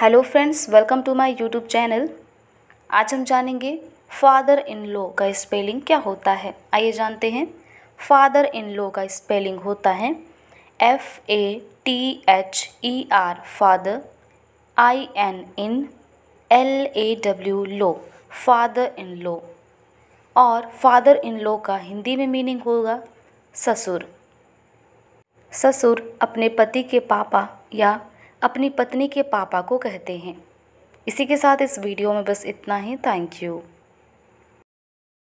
hello friends welcome to my YouTube channel आज हम जानेंगे फादर इन लो का स्पेलिंग क्या होता है आइए जानते हैं फादर इन लो का स्पेलिंग होता है F A T H E R father I N in L A W law father in law और फादर इन लो का हिंदी में मीनिंग होगा ससुर ससुर अपने पति के पापा या अपनी पत्नी के पापा को कहते हैं इसी के साथ इस वीडियो में बस इतना ही थैंक यू